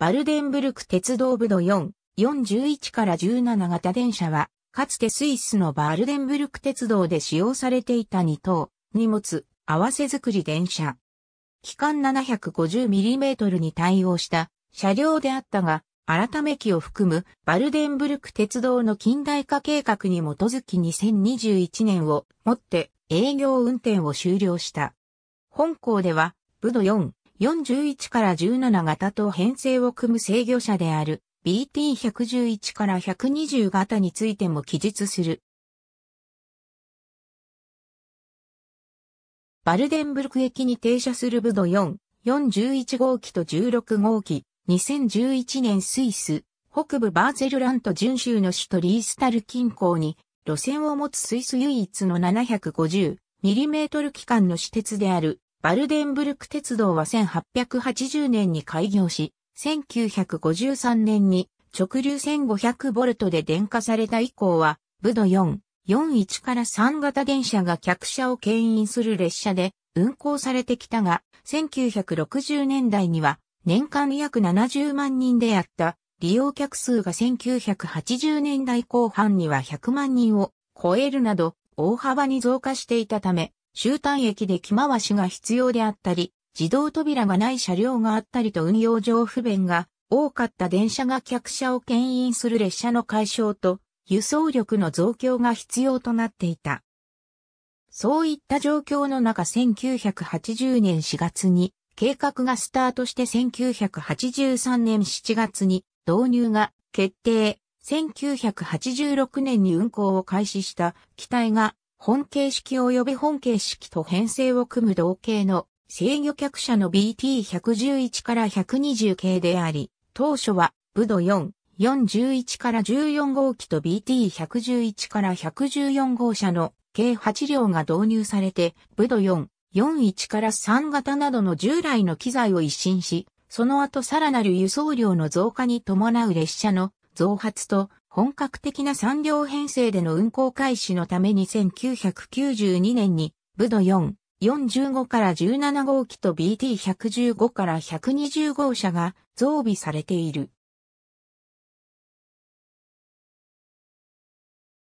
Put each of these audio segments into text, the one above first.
バルデンブルク鉄道部の4、411から17型電車は、かつてスイスのバルデンブルク鉄道で使用されていた2等、荷物、合わせ作り電車。機関 750mm に対応した車両であったが、改め機を含むバルデンブルク鉄道の近代化計画に基づき2021年をもって営業運転を終了した。本校では、部の4、41から17型と編成を組む制御者である BT111 から120型についても記述する。バルデンブルク駅に停車するブド4、411号機と16号機、2011年スイス、北部バーゼルラント準州の首都リースタル近郊に、路線を持つスイス唯一の 750mm 機関の私鉄であるバルデンブルク鉄道は1880年に開業し、1953年に直流1 5 0 0トで電化された以降は、ブド4、41から3型電車が客車を牽引する列車で運行されてきたが、1960年代には年間約70万人であった利用客数が1980年代後半には100万人を超えるなど大幅に増加していたため、終端駅で着回しが必要であったり、自動扉がない車両があったりと運用上不便が多かった電車が客車を牽引する列車の解消と輸送力の増強が必要となっていた。そういった状況の中1980年4月に計画がスタートして1983年7月に導入が決定。1986年に運行を開始した機体が本形式及び本形式と編成を組む同型の制御客車の BT111 から120系であり、当初はブド4、411から14号機と BT111 から114号車の計8両が導入されて、ブド4、41から3型などの従来の機材を一新し、その後さらなる輸送量の増加に伴う列車の増発と本格的な3両編成での運行開始のために1992年に、ブド4、4 5から17号機と BT115 から120号車が増備されている。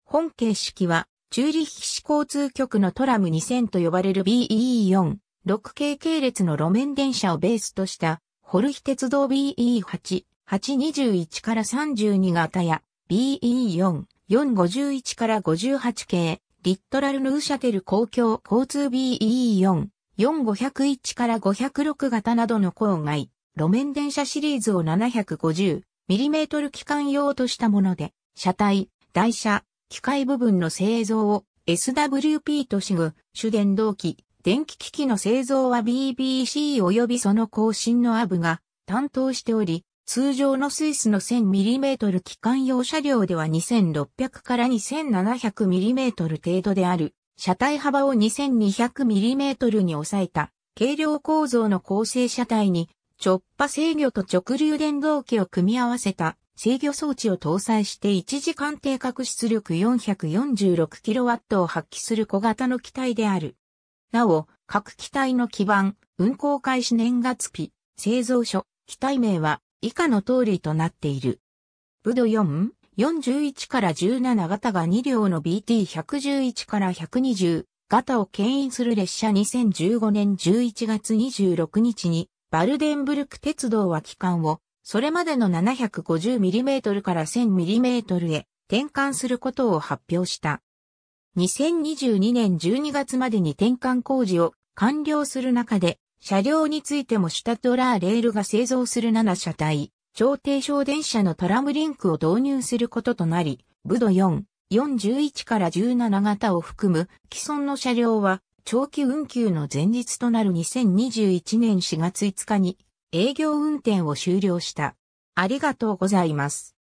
本形式は、チューリッヒ市交通局のトラム2000と呼ばれる BE4、6系系列の路面電車をベースとした、ホルヒ鉄道 BE8、821から32型や、BE4-451 から58系、リットラルヌーシャテル公共交通 BE4-4501 から506型などの郊外、路面電車シリーズを 750mm 機関用としたもので、車体、台車、機械部分の製造を SWP としぐ、主電動機、電気機器の製造は BBC 及びその更新のアブが担当しており、通常のスイスの 1000mm 機関用車両では2600から 2700mm 程度である、車体幅を 2200mm に抑えた、軽量構造の構成車体に、直波制御と直流電動機を組み合わせた制御装置を搭載して1時間定格出力 446kW を発揮する小型の機体である。なお、各機体の基盤、運行開始年月日、製造所、機体名は以下の通りとなっている。ブド4、41から17型が2両の BT111 から120型を牽引する列車2015年11月26日にバルデンブルク鉄道は期間をそれまでの 750mm から 1000mm へ転換することを発表した。2022年12月までに転換工事を完了する中で車両についてもシュタトラーレールが製造する7車体、超低床電車のトラムリンクを導入することとなり、ブド4、4 1から17型を含む既存の車両は長期運休の前日となる2021年4月5日に営業運転を終了した。ありがとうございます。